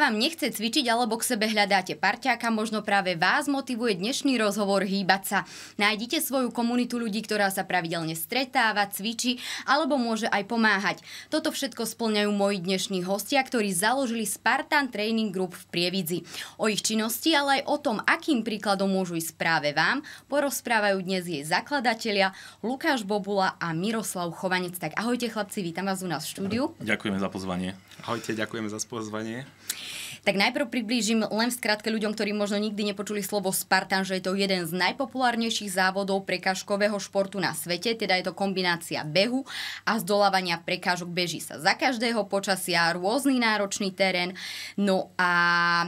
vám nechce cvičiť alebo k sebe hľadáte parťáka, možno práve vás motivuje dnešný rozhovor hýbať sa. Nájdite svoju komunitu ľudí, ktorá sa pravidelne stretáva, cvičí alebo môže aj pomáhať. Toto všetko splňajú moji dnešní hostia, ktorí založili Spartan Training Group v Prievidzi. O ich činnosti, ale aj o tom, akým príkladom môžu ísť práve vám, porozprávajú dnes jej zakladatelia Lukáš Bobula a Miroslav Chovanec. Tak ahojte chlapci, vítam vás u nás v štúdiu. Ďakujeme za pozvanie. Ahojte, ďakujeme za pozvanie. Tak najprv priblížim len v skratke ľuďom, ktorí možno nikdy nepočuli slovo Spartan, že je to jeden z najpopulárnejších závodov prekážkového športu na svete, teda je to kombinácia behu a zdolávania prekážok. Beží sa za každého počasia, rôzny náročný terén. No a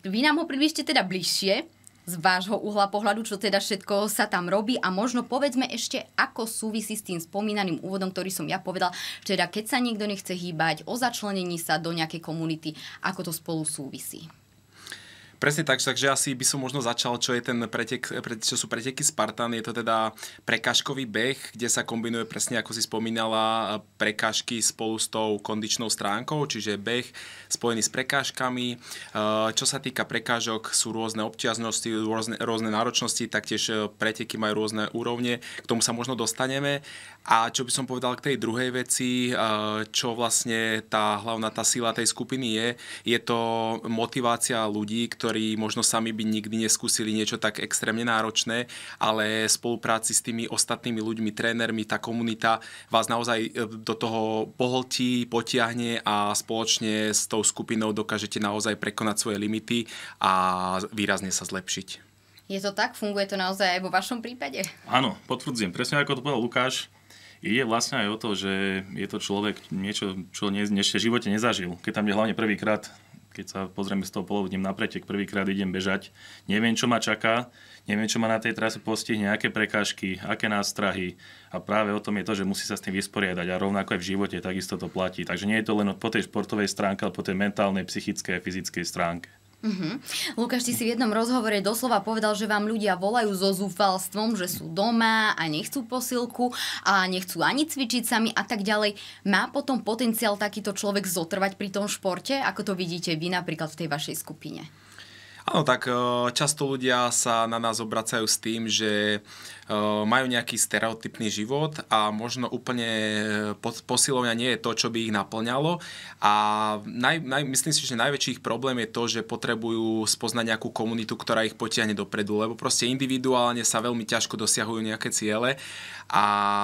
vy nám ho približte teda bližšie z vášho uhla pohľadu, čo teda všetko sa tam robí a možno povedzme ešte, ako súvisí s tým spomínaným úvodom, ktorý som ja že teda keď sa niekto nechce hýbať, o začlenení sa do nejakej komunity, ako to spolu súvisí. Presne tak, takže asi by som možno začal, čo, je ten pretek, čo sú preteky Spartan. Je to teda prekážkový beh, kde sa kombinuje presne, ako si spomínala, prekažky spolu s tou kondičnou stránkou, čiže beh spojený s prekážkami. E, čo sa týka prekážok, sú rôzne obťažnosti, rôzne, rôzne náročnosti, taktiež e, preteky majú rôzne úrovne, k tomu sa možno dostaneme. A čo by som povedal k tej druhej veci, e, čo vlastne tá hlavná tá sila tej skupiny je, je to motivácia ľudí, ktorí ktorí možno sami by nikdy neskúsili niečo tak extrémne náročné, ale v spolupráci s tými ostatnými ľuďmi, trénermi, tá komunita vás naozaj e, do toho pohltí, potiahne a spoločne s tou skupinou dokážete naozaj prekonať svoje limity a výrazne sa zlepšiť. Je to tak? Funguje to naozaj aj vo vašom prípade? Áno, potvrdzujem. Presne ako to povedal Lukáš, ide vlastne aj o to, že je to človek niečo, čo ne, ešte v živote nezažil. Keď tam je hlavne prvýkrát, keď sa pozrieme z toho polovodním na pretek, prvýkrát idem bežať, neviem, čo ma čaká, neviem, čo ma na tej trase postihne, aké prekážky, aké nástrahy a práve o tom je to, že musí sa s tým vysporiadať a rovnako aj v živote takisto to platí. Takže nie je to len po tej športovej stránke, ale po tej mentálnej, psychickej a fyzickej stránke. Mm-hmm. Lukáš, ty si v jednom rozhovore doslova povedal, že vám ľudia volajú so zúfalstvom, že sú doma a nechcú posilku a nechcú ani cvičiť sami a tak ďalej. Má potom potenciál takýto človek zotrvať pri tom športe, ako to vidíte vy napríklad v tej vašej skupine? Áno, tak e, často ľudia sa na nás obracajú s tým, že Eh, majú nejaký stereotypný život a možno úplne eh, posilovňa nie je to, čo by ich naplňalo. A naj, naj, myslím si, že najväčší ich problém je to, že potrebujú spoznať nejakú komunitu, ktorá ich potiahne dopredu, lebo proste individuálne sa veľmi ťažko dosiahujú nejaké ciele a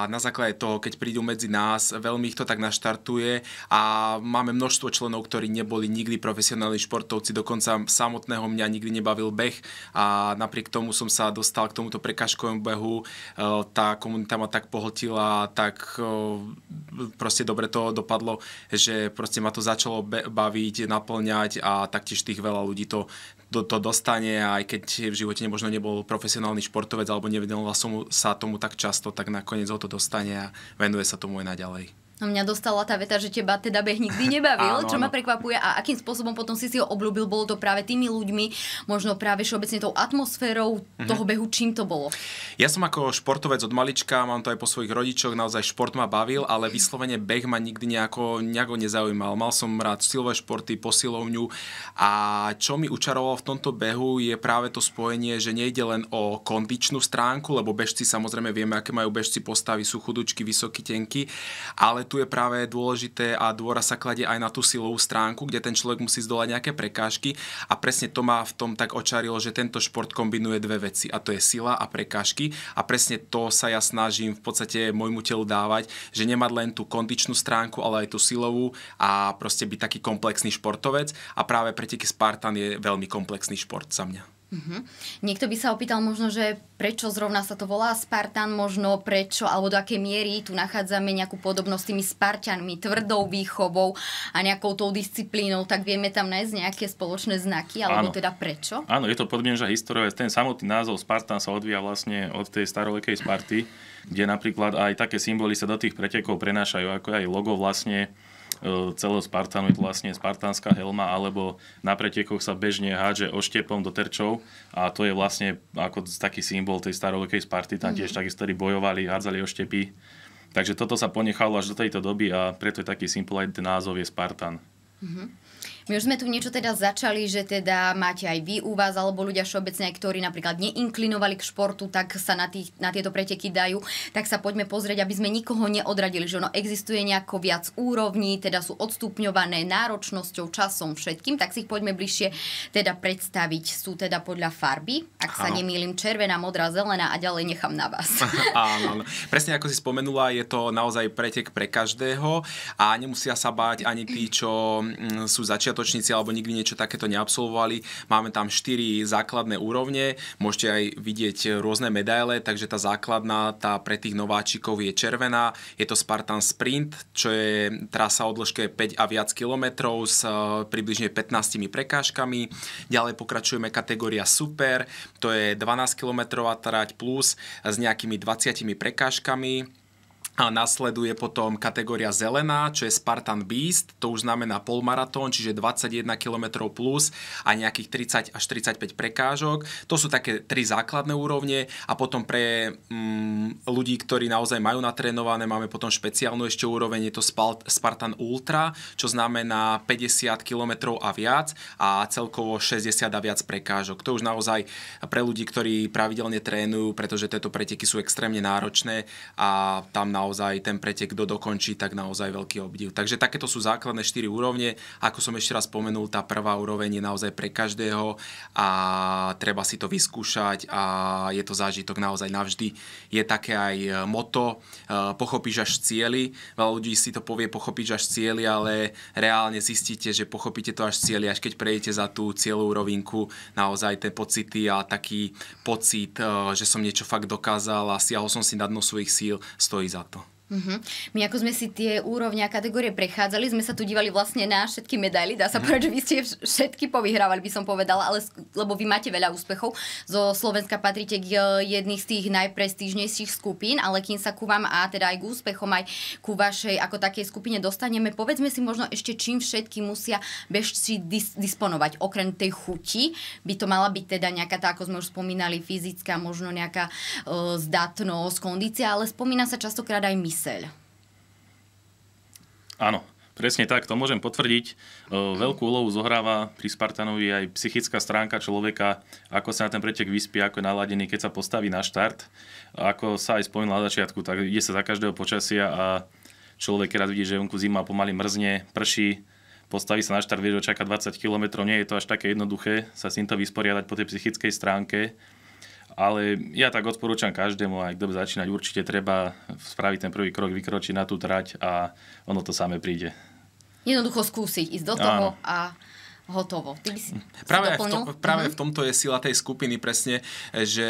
na základe toho, keď prídu medzi nás, veľmi ich to tak naštartuje a máme množstvo členov, ktorí neboli nikdy profesionálni športovci, dokonca samotného mňa nikdy nebavil beh a napriek tomu som sa dostal k tomuto prekažkovému behu Eh, tá komunita ma tak pohltila, tak eh, proste dobre to dopadlo, že proste ma to začalo baviť, naplňať a taktiež tých veľa ľudí to to, to dostane aj keď v živote možno nebol profesionálny športovec alebo nevedel som sa tomu tak často, tak nakoniec ho to dostane a venuje sa tomu aj naďalej. No mňa dostala tá veta, že teba teda beh nikdy nebavil, áno, čo ma prekvapuje a akým spôsobom potom si si ho obľúbil, bolo to práve tými ľuďmi, možno práve všeobecne tou atmosférou mhm. toho behu, čím to bolo? Ja som ako športovec od malička, mám to aj po svojich rodičoch, naozaj šport ma bavil, ale vyslovene beh ma nikdy nejako, nejako nezaujímal. Mal som rád silové športy, posilovňu a čo mi učarovalo v tomto behu je práve to spojenie, že nejde len o kondičnú stránku, lebo bežci samozrejme vieme, aké majú bežci postavy, sú chudučky, vysoký tenky, ale tu je práve dôležité a dôra sa kladie aj na tú silovú stránku, kde ten človek musí zdolať nejaké prekážky a presne to ma v tom tak očarilo, že tento šport kombinuje dve veci a to je sila a prekážky a presne to sa ja snažím v podstate môjmu telu dávať, že nemať len tú kondičnú stránku, ale aj tú silovú a proste byť taký komplexný športovec a práve preteky Spartan je veľmi komplexný šport za mňa. Mm-hmm. Niekto by sa opýtal možno, že prečo zrovna sa to volá Spartan, možno prečo, alebo do akej miery tu nachádzame nejakú podobnosť s tými Spartianmi, tvrdou výchovou a nejakou tou disciplínou, tak vieme tam nájsť nejaké spoločné znaky, alebo Áno. teda prečo? Áno, je to podmienka história. Ten samotný názov Spartan sa odvíja vlastne od tej starolekej Sparty, kde napríklad aj také symboly sa do tých pretekov prenášajú, ako aj logo vlastne E, celého Spartanu je to vlastne spartánska helma, alebo na pretekoch sa bežne hádže oštepom do terčov a to je vlastne ako taký symbol tej starovekej Sparty, tam mhm. tiež takisto bojovali, hádzali oštepy. Takže toto sa ponechalo až do tejto doby a preto je taký symbol aj názov je Spartan. Mm-hmm. My už sme tu niečo teda začali, že teda máte aj vy u vás, alebo ľudia všeobecne, ktorí napríklad neinklinovali k športu, tak sa na, tých, na tieto preteky dajú. Tak sa poďme pozrieť, aby sme nikoho neodradili, že ono existuje nejako viac úrovní, teda sú odstupňované náročnosťou, časom, všetkým, tak si ich poďme bližšie teda predstaviť. Sú teda podľa farby, ak sa nemýlim, červená, modrá, zelená a ďalej nechám na vás. áno, Presne ako si spomenula, je to naozaj pretek pre každého a nemusia sa báť ani tí, čo mm, sú začiat začiatočníci alebo nikdy niečo takéto neabsolvovali. Máme tam 4 základné úrovne, môžete aj vidieť rôzne medaile, takže tá základná, tá pre tých nováčikov je červená, je to Spartan Sprint, čo je trasa o dĺžke 5 a viac kilometrov s e, približne 15 prekážkami. Ďalej pokračujeme kategória Super, to je 12 kilometrová trať plus s nejakými 20 prekážkami a nasleduje potom kategória zelená, čo je Spartan Beast, to už znamená polmaratón, čiže 21 km plus a nejakých 30 až 35 prekážok. To sú také tri základné úrovne a potom pre mm, ľudí, ktorí naozaj majú natrénované, máme potom špeciálnu ešte úroveň, je to Spartan Ultra, čo znamená 50 km a viac a celkovo 60 a viac prekážok. To už naozaj pre ľudí, ktorí pravidelne trénujú, pretože tieto preteky sú extrémne náročné a tam naozaj naozaj ten pretek, kto dokončí, tak naozaj veľký obdiv. Takže takéto sú základné štyri úrovne. Ako som ešte raz spomenul, tá prvá úroveň je naozaj pre každého a treba si to vyskúšať a je to zážitok naozaj navždy. Je také aj e, moto, e, pochopíš až cieli. Veľa ľudí si to povie, pochopíš až cieli, ale reálne zistíte, že pochopíte to až cieli, až keď prejdete za tú cieľovú rovinku, naozaj tie pocity a taký pocit, e, že som niečo fakt dokázal a siahol som si na dno svojich síl, stojí za to. Uh-huh. My ako sme si tie úrovne a kategórie prechádzali, sme sa tu dívali vlastne na všetky medaily. Dá sa mhm. povedať, že vy ste všetky povyhrávali, by som povedala, ale lebo vy máte veľa úspechov. Zo Slovenska patríte k e, jedných z tých najprestížnejších skupín, ale kým sa ku vám a teda aj k úspechom, aj ku vašej ako takej skupine dostaneme, povedzme si možno ešte čím všetky musia bežci dis- disponovať. Okrem tej chuti by to mala byť teda nejaká tá, ako sme už spomínali, fyzická, možno nejaká e, zdatnosť, kondícia, ale spomína sa častokrát aj mysl kyseľ. Áno, Presne tak, to môžem potvrdiť. E, veľkú úlohu zohráva pri Spartanovi aj psychická stránka človeka, ako sa na ten pretek vyspí, ako je naladený, keď sa postaví na štart. Ako sa aj spomínal na začiatku, tak ide sa za každého počasia a človek raz vidí, že vonku zima pomaly mrzne, prší, postaví sa na štart, vie, že čaká 20 km, nie je to až také jednoduché sa s týmto vysporiadať po tej psychickej stránke. Ale ja tak odporúčam každému, aj kto by začínať, určite treba spraviť ten prvý krok, vykročiť na tú trať a ono to samé príde. Jednoducho skúsiť, ísť do Áno. toho a hotovo. Ty by si hm. práve, v, to, práve mm-hmm. v tomto je sila tej skupiny presne, že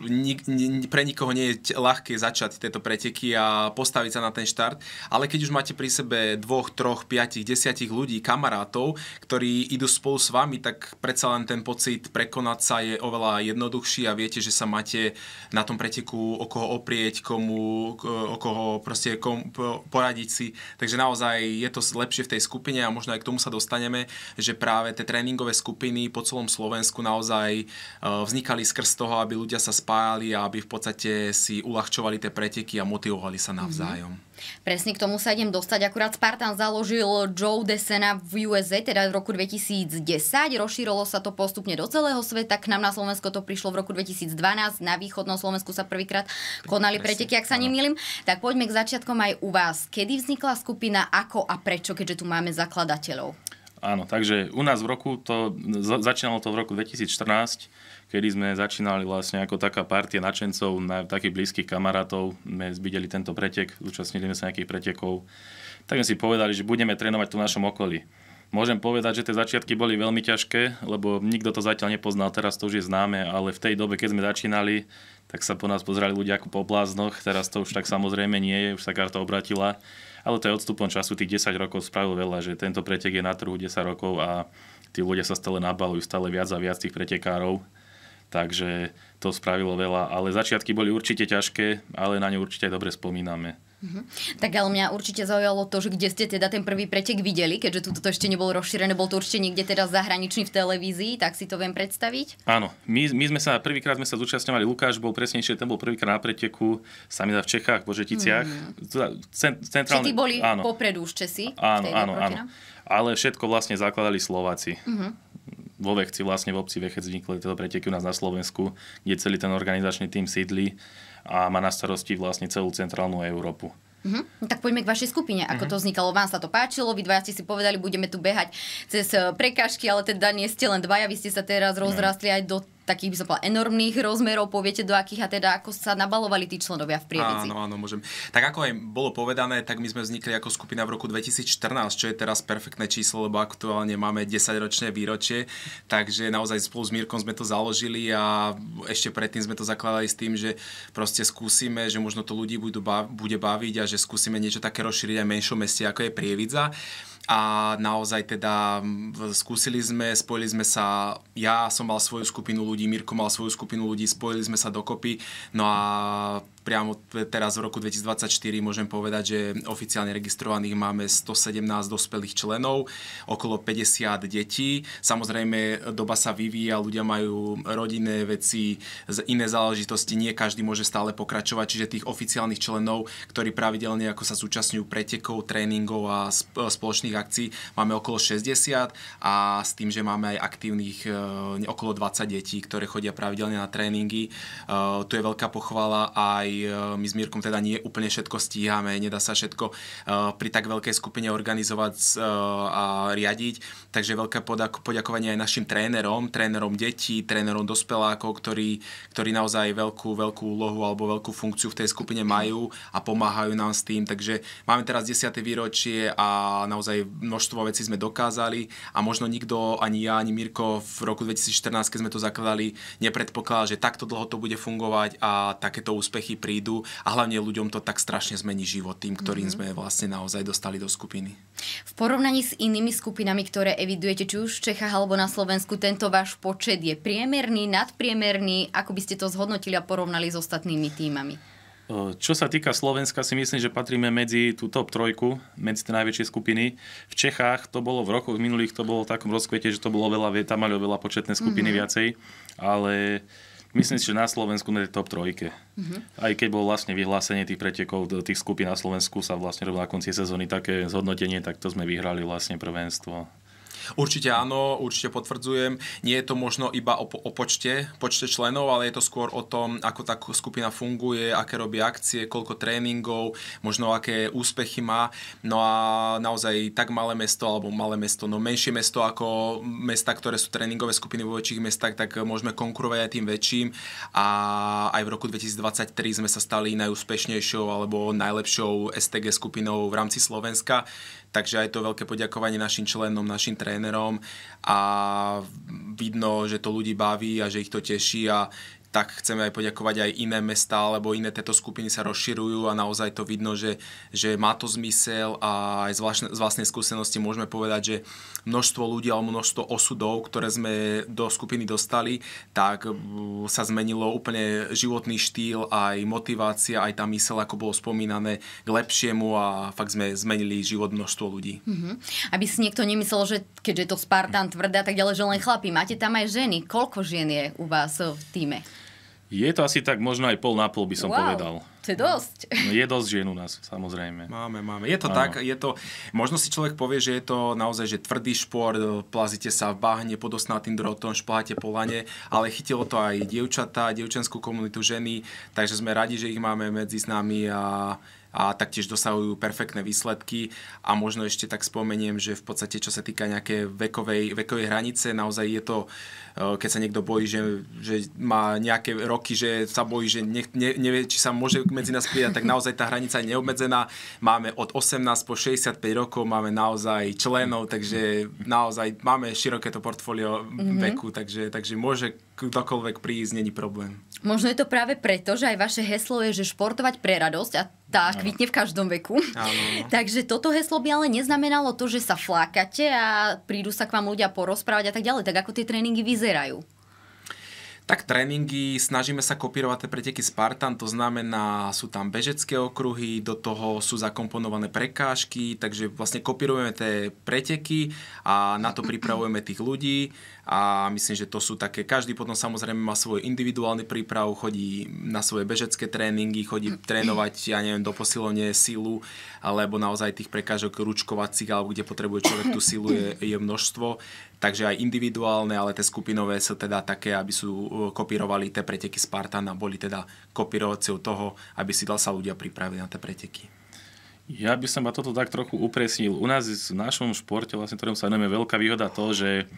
nik, n, pre nikoho nie je ľahké začať tieto preteky a postaviť sa na ten štart, ale keď už máte pri sebe dvoch, troch, piatich, desiatich ľudí, kamarátov, ktorí idú spolu s vami, tak predsa len ten pocit prekonať sa je oveľa jednoduchší a viete, že sa máte na tom preteku o koho oprieť, komu, o koho proste kom, poradiť si. Takže naozaj je to lepšie v tej skupine a možno aj k tomu sa dostaneme, že práve tie tréningové skupiny po celom Slovensku naozaj e, vznikali skrz toho, aby ľudia sa spájali a aby v podstate si uľahčovali tie preteky a motivovali sa navzájom. Mm-hmm. Presne k tomu sa idem dostať. Akurát Spartan založil Joe Desena v USA, teda v roku 2010. Rozšírolo sa to postupne do celého sveta. K nám na Slovensko to prišlo v roku 2012. Na východnom Slovensku sa prvýkrát konali Presne, preteky, ak sa nemýlim. Tak poďme k začiatkom aj u vás. Kedy vznikla skupina, ako a prečo, keďže tu máme zakladateľov? Áno, takže u nás v roku to, začínalo to v roku 2014, kedy sme začínali vlastne ako taká partia načencov, na takých blízkych kamarátov, sme videli tento pretek, zúčastnili sme sa nejakých pretekov, tak sme si povedali, že budeme trénovať tu v našom okolí. Môžem povedať, že tie začiatky boli veľmi ťažké, lebo nikto to zatiaľ nepoznal, teraz to už je známe, ale v tej dobe, keď sme začínali, tak sa po nás pozerali ľudia ako po bláznoch, teraz to už tak samozrejme nie je, už sa karta obratila ale to je odstupom času, tých 10 rokov spravil veľa, že tento pretek je na trhu 10 rokov a tí ľudia sa stále nabalujú, stále viac a viac tých pretekárov, takže to spravilo veľa, ale začiatky boli určite ťažké, ale na ne určite aj dobre spomíname. Mm-hmm. Tak ale mňa určite zaujalo to, že kde ste teda ten prvý pretek videli, keďže tu to ešte nebol rozšírené, bol to určite niekde teda zahraničný v televízii, tak si to viem predstaviť. Áno, my, my sme sa prvýkrát sme sa zúčastňovali, Lukáš bol presnejšie, ten bol prvýkrát na preteku, sami v Čechách, v Božeticiach. Mm. Cent, centrálne, boli áno. popredu už Česi? Áno, áno, áno. Ale všetko vlastne zakladali Slováci. Mm-hmm vo Vechci, vlastne v obci Vechec vznikli tieto preteky u nás na Slovensku, kde celý ten organizačný tým sídli a má na starosti vlastne celú centrálnu Európu. Uh-huh. No, tak poďme k vašej skupine. Ako uh-huh. to vznikalo? Vám sa to páčilo? Vy dvaja ste si povedali, budeme tu behať cez eh, prekažky, ale teda nie ste len dvaja, vy ste sa teraz mhm. rozrastli uh-huh. aj do takých by som povedala enormných rozmerov, poviete do akých a teda ako sa nabalovali tí členovia v prievidzi. Áno, áno, môžem. Tak ako aj bolo povedané, tak my sme vznikli ako skupina v roku 2014, čo je teraz perfektné číslo, lebo aktuálne máme 10 ročné výročie, takže naozaj spolu s Mírkom sme to založili a ešte predtým sme to zakladali s tým, že proste skúsime, že možno to ľudí bude baviť a že skúsime niečo také rozšíriť aj menšom meste, ako je Prievidza a naozaj teda skúsili sme, spojili sme sa, ja som mal svoju skupinu ľudí, Mirko mal svoju skupinu ľudí, spojili sme sa dokopy, no a priamo teraz v roku 2024 môžem povedať, že oficiálne registrovaných máme 117 dospelých členov, okolo 50 detí. Samozrejme, doba sa vyvíja, ľudia majú rodinné veci, iné záležitosti, nie každý môže stále pokračovať, čiže tých oficiálnych členov, ktorí pravidelne ako sa súčasňujú pretekov, tréningov a spoločných akcií, máme okolo 60 a s tým, že máme aj aktívnych e, okolo 20 detí, ktoré chodia pravidelne na tréningy. E, tu je veľká pochvala aj Eh, my s Mírkom teda nie úplne všetko stíhame, nedá sa všetko eh, pri tak veľkej skupine organizovať eh, a riadiť. Takže veľké poďakovanie aj našim trénerom, trénerom detí, trénerom dospelákov, ktorí, ktorí naozaj veľkú, veľkú úlohu alebo veľkú funkciu v tej skupine majú a pomáhajú nám s tým. Takže máme teraz 10. výročie a naozaj množstvo vecí sme dokázali a možno nikto, ani ja, ani Mirko v roku 2014, keď sme to zakladali, nepredpokladal, že takto dlho to bude fungovať a takéto úspechy pri prídu a hlavne ľuďom to tak strašne zmení život, tým, ktorým mm-hmm. sme vlastne naozaj dostali do skupiny. V porovnaní s inými skupinami, ktoré evidujete, či už v Čechách alebo na Slovensku, tento váš počet je priemerný, nadpriemerný? Ako by ste to zhodnotili a porovnali s ostatnými týmami? Čo sa týka Slovenska, si myslím, že patríme medzi tú top trojku, medzi tie najväčšie skupiny. V Čechách to bolo v rokoch minulých, to bolo v takom rozkvete, že to bolo veľa, tam mali oveľa početné skupiny mm-hmm. viacej, ale Myslím si, že na Slovensku na top trojke. Uh-huh. Aj keď bolo vlastne vyhlásenie tých pretekov do tých skupín na Slovensku sa vlastne robilo na konci sezóny také zhodnotenie, tak to sme vyhrali vlastne prvenstvo. Určite áno, určite potvrdzujem. Nie je to možno iba o, o počte, počte členov, ale je to skôr o tom, ako tá skupina funguje, aké robí akcie, koľko tréningov, možno aké úspechy má. No a naozaj tak malé mesto, alebo malé mesto, no menšie mesto ako mesta, ktoré sú tréningové skupiny vo väčších mestách, tak môžeme konkurovať aj tým väčším. A aj v roku 2023 sme sa stali najúspešnejšou alebo najlepšou STG skupinou v rámci Slovenska. Takže aj to veľké poďakovanie našim členom, našim trénerom a vidno, že to ľudí baví a že ich to teší a tak chceme aj poďakovať aj iné mesta alebo iné tieto skupiny sa rozširujú a naozaj to vidno, že, že má to zmysel a aj z, vlastne, z vlastnej skúsenosti môžeme povedať, že množstvo ľudí alebo množstvo osudov, ktoré sme do skupiny dostali, tak sa zmenilo úplne životný štýl, aj motivácia, aj tá mysel, ako bolo spomínané, k lepšiemu a fakt sme zmenili život množstvo ľudí. Mm-hmm. Aby si niekto nemyslel, že keďže je to Spartan tvrdá, tak ďalej, že len chlapi, máte tam aj ženy. Koľko žien je u vás v týme? Je to asi tak možno aj pol na pol, by som wow, povedal. To je dosť. No, je dosť žien u nás, samozrejme. Máme, máme. Je to ano. tak, je to, možno si človek povie, že je to naozaj že tvrdý šport, e, plazite sa v bahne pod osnatým drotom, šplháte po lane, ale chytilo to aj dievčatá, dievčenskú komunitu ženy, takže sme radi, že ich máme medzi s nami a a taktiež dosahujú perfektné výsledky a možno ešte tak spomeniem, že v podstate čo sa týka nejakej vekovej, vekovej hranice, naozaj je to, e, keď sa niekto bojí, že, že má nejaké roky, že sa bojí, že ne, ne, nevie, či sa môže medzi nás pridať, tak naozaj tá hranica je neobmedzená. Máme od 18 po 65 rokov, máme naozaj členov, takže naozaj máme široké to portfólio mm-hmm. veku, takže, takže môže kdokoľvek prísť, není problém. Možno je to práve preto, že aj vaše heslo je, že športovať pre radosť a tá ano. kvitne v každom veku. Ano. Takže toto heslo by ale neznamenalo to, že sa flákate a prídu sa k vám ľudia porozprávať a tak ďalej. Tak ako tie tréningy vyzerajú? Tak tréningy, snažíme sa kopírovať tie preteky Spartan, to znamená, sú tam bežecké okruhy, do toho sú zakomponované prekážky, takže vlastne kopírujeme tie preteky a na to pripravujeme tých ľudí a myslím, že to sú také, každý potom samozrejme má svoj individuálny príprav, chodí na svoje bežecké tréningy, chodí trénovať, ja neviem, do posilovne silu, alebo naozaj tých prekážok ručkovacích, alebo kde potrebuje človek tú silu je, je množstvo. Takže aj individuálne, ale tie skupinové sú teda také, aby sú e, kopírovali tie preteky Spartana, boli teda kopírovacou toho, aby si dal sa ľudia pripraviť na tie preteky. Ja by som ma toto tak trochu upresnil. U nás v našom športe, vlastne, ktorom sa venujeme, veľká výhoda to, že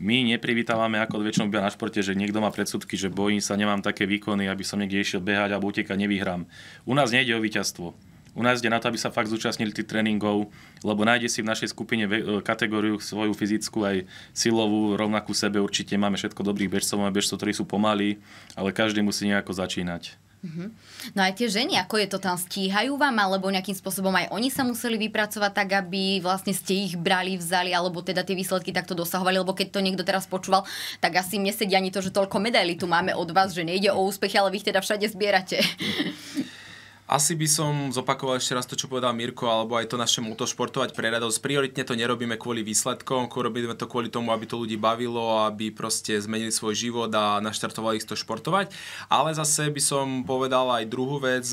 my neprivítavame ako väčšinou býva na športe, že niekto má predsudky, že bojím sa, nemám také výkony, aby som niekde išiel behať alebo utekať, nevyhrám. U nás nejde o víťazstvo. U nás ide na to, aby sa fakt zúčastnili tých tréningov, lebo nájde si v našej skupine e, kategóriu svoju fyzickú aj silovú, rovnakú sebe určite. Máme všetko dobrých bežcov, máme bežcov, ktorí sú pomalí, ale každý musí nejako začínať. Uh-huh. No aj tie ženy, ako je to tam, stíhajú vám, alebo nejakým spôsobom aj oni sa museli vypracovať tak, aby vlastne ste ich brali, vzali, alebo teda tie výsledky takto dosahovali, lebo keď to niekto teraz počúval, tak asi nesedia ani to, že toľko medailí tu máme od vás, že nejde o úspechy, ale vy ich teda všade zbierate. Asi by som zopakoval ešte raz to, čo povedal Mirko, alebo aj to naše moto športovať pre radosť. Prioritne to nerobíme kvôli výsledkom, robíme to kvôli tomu, aby to ľudí bavilo, aby proste zmenili svoj život a naštartovali ich to športovať. Ale zase by som povedal aj druhú vec,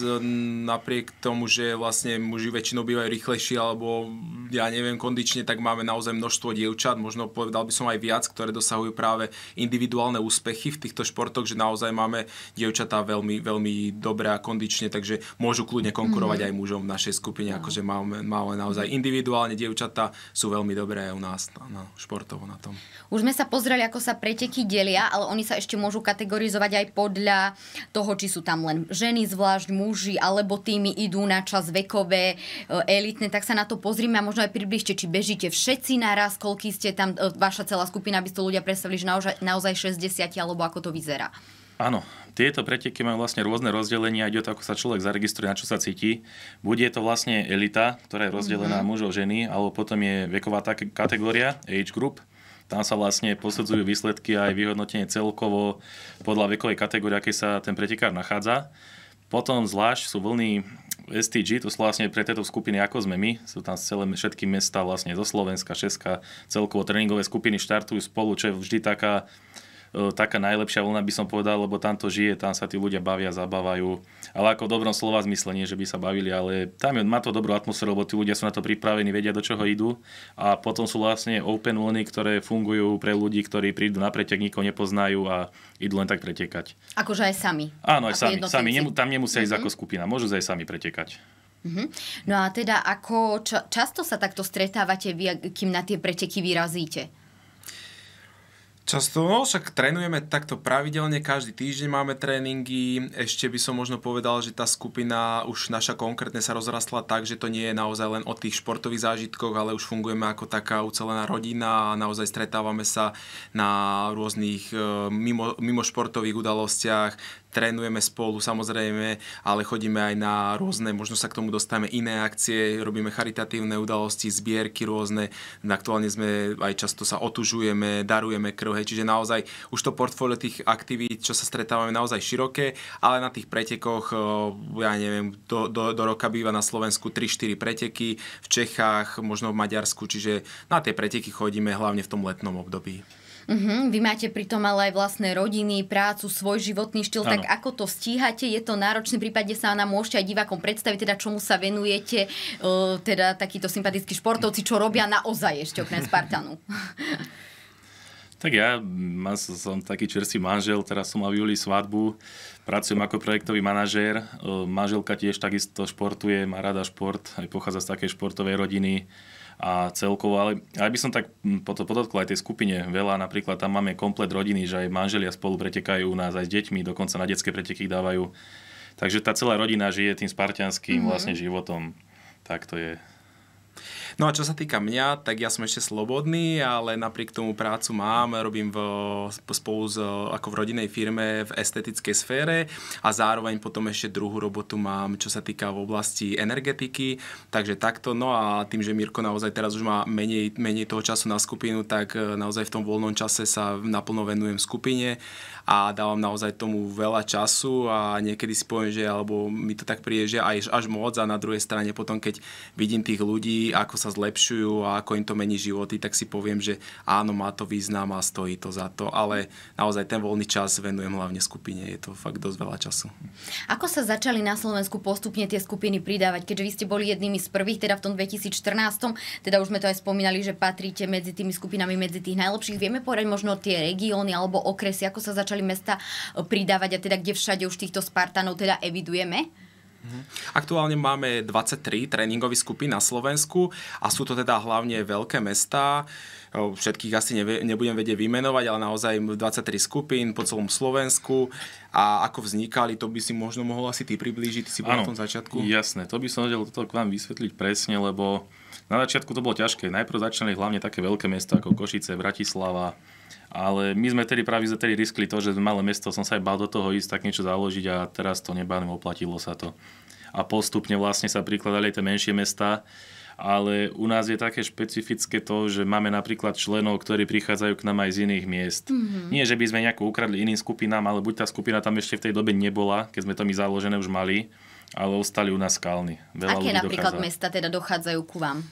napriek tomu, že vlastne muži väčšinou bývajú rýchlejší, alebo ja neviem, kondične, tak máme naozaj množstvo dievčat, možno povedal by som aj viac, ktoré dosahujú práve individuálne úspechy v týchto športoch, že naozaj máme dievčatá veľmi, veľmi dobré a kondične, takže môžu kľudne konkurovať mm-hmm. aj mužom v našej skupine, no. akože máme, máme naozaj individuálne, dievčatá sú veľmi dobré aj u nás na, na, športovo na tom. Už sme sa pozreli, ako sa preteky delia, ale oni sa ešte môžu kategorizovať aj podľa toho, či sú tam len ženy zvlášť, muži, alebo tými idú na čas vekové, e, elitné, tak sa na to pozrime a možno aj približte, či bežíte všetci naraz, koľký ste tam, e, vaša celá skupina, aby ste ľudia predstavili, že naozaj, naozaj 60 alebo ako to vyzerá. Áno, tieto preteky majú vlastne rôzne rozdelenia, ide o to, ako sa človek zaregistruje, na čo sa cíti. Bude je to vlastne elita, ktorá je rozdelená mm-hmm. mužov, ženy, alebo potom je veková tak- kategória, age group, tam sa vlastne posudzujú výsledky aj vyhodnotenie celkovo podľa vekovej kategórie, aké sa ten pretekár nachádza. Potom zvlášť sú vlny STG, to sú vlastne pre tieto skupiny, ako sme my, sú tam celé všetky mesta vlastne zo Slovenska, Česka, celkovo tréningové skupiny štartujú spolu, čo je vždy taká E, taká najlepšia vlna, by som povedal, lebo tam to žije, tam sa tí ľudia bavia, zabávajú. Ale ako v dobrom slova zmysle, nie že by sa bavili, ale tam je, má to dobrú atmosféru, lebo tí ľudia sú na to pripravení, vedia, do čoho idú. A potom sú vlastne open vlny, ktoré fungujú pre ľudí, ktorí prídu na pretek, nikoho nepoznajú a idú len tak pretekať. Akože aj sami? Áno, aj ako sami. sami. Nemu, tam nemusia ísť mm-hmm. ako skupina, môžu aj sami pretekať. Mm-hmm. No a teda ako ča- často sa takto stretávate, vy, kým na tie preteky vyrazíte? Často, no však trénujeme takto pravidelne, každý týždeň máme tréningy, ešte by som možno povedal, že tá skupina už naša konkrétne sa rozrastla tak, že to nie je naozaj len o tých športových zážitkoch, ale už fungujeme ako taká ucelená rodina a naozaj stretávame sa na rôznych e, mimo, mimo športových udalostiach, trénujeme spolu samozrejme, ale chodíme aj na rôzne, možno sa k tomu dostávame iné akcie, robíme charitatívne udalosti, zbierky rôzne, aktuálne sme aj často sa otužujeme, darujeme krv, čiže naozaj už to portfólio tých aktivít, čo sa stretávame naozaj široké, ale na tých pretekoch, e, ja neviem, do, do, do roka býva na Slovensku 3-4 preteky, v Čechách, možno v Maďarsku, čiže na tie preteky chodíme hlavne v tom letnom období. Uh-huh. Vy máte pritom ale aj vlastné rodiny, prácu, svoj životný štýl, ano. tak ako to stíhate? Je to náročný prípade, sa nám môžete aj divákom predstaviť, teda čomu sa venujete, uh, teda takíto sympatickí športovci, čo robia naozaj ešte okrem Spartanu. Tak ja mm, som taký čerstvý manžel, teraz som mal v júli svadbu, pracujem ako projektový manažér, e, manželka tiež takisto športuje, má rada šport, aj pochádza z takej športovej rodiny, a celkovo, ale aj by som tak mm, podotkol aj tej skupine veľa, napríklad tam máme komplet rodiny, že aj manželia spolu pretekajú u nás aj s deťmi, dokonca na detské preteky dávajú. Takže tá celá rodina žije tým spartianským mm-hmm. vlastne životom. Tak to je No a čo sa týka mňa, tak ja som ešte slobodný, ale napriek tomu prácu mám, robím v, spolu z, ako v rodinej firme v estetickej sfére a zároveň potom ešte druhú robotu mám, čo sa týka v oblasti energetiky, takže takto. No a tým, že Mirko naozaj teraz už má menej, menej toho času na skupinu, tak eh, naozaj v tom voľnom čase sa naplno venujem skupine a dávam naozaj tomu veľa času a niekedy si poviem, že alebo mi to tak prieže aj až moc a na druhej strane potom, keď vidím tých ľudí, ako sa sa zlepšujú a ako im to mení životy, tak si poviem, že áno, má to význam a stojí to za to, ale naozaj ten voľný čas venujem hlavne skupine, je to fakt dosť veľa času. Ako sa začali na Slovensku postupne tie skupiny pridávať, keďže vy ste boli jednými z prvých, teda v tom 2014, teda už sme to aj spomínali, že patríte medzi tými skupinami, medzi tých najlepších. Vieme povedať možno tie regióny alebo okresy, ako sa začali mesta e, pridávať a teda kde všade už týchto Spartanov teda evidujeme? Aktuálne máme 23 tréningových skupín na Slovensku a sú to teda hlavne veľké mesta. Všetkých asi nebudem vedieť vymenovať, ale naozaj 23 skupín po celom Slovensku. A ako vznikali, to by si možno mohol asi ty priblížiť, ty si bol ano, na tom začiatku. Jasné, to by som vedel toto k vám vysvetliť presne, lebo na začiatku to bolo ťažké. Najprv začali hlavne také veľké mesta ako Košice, Bratislava, ale my sme tedy práve tedy riskli to, že sme malé mesto, som sa aj bál do toho ísť, tak niečo založiť a teraz to nebáme, oplatilo sa to. A postupne vlastne sa prikladali tie menšie mesta, ale u nás je také špecifické to, že máme napríklad členov, ktorí prichádzajú k nám aj z iných miest. Mm-hmm. Nie, že by sme nejako ukradli iným skupinám, ale buď tá skupina tam ešte v tej dobe nebola, keď sme to my založené už mali, ale ostali u nás skalní. Aké napríklad dochádza. mesta teda dochádzajú ku vám?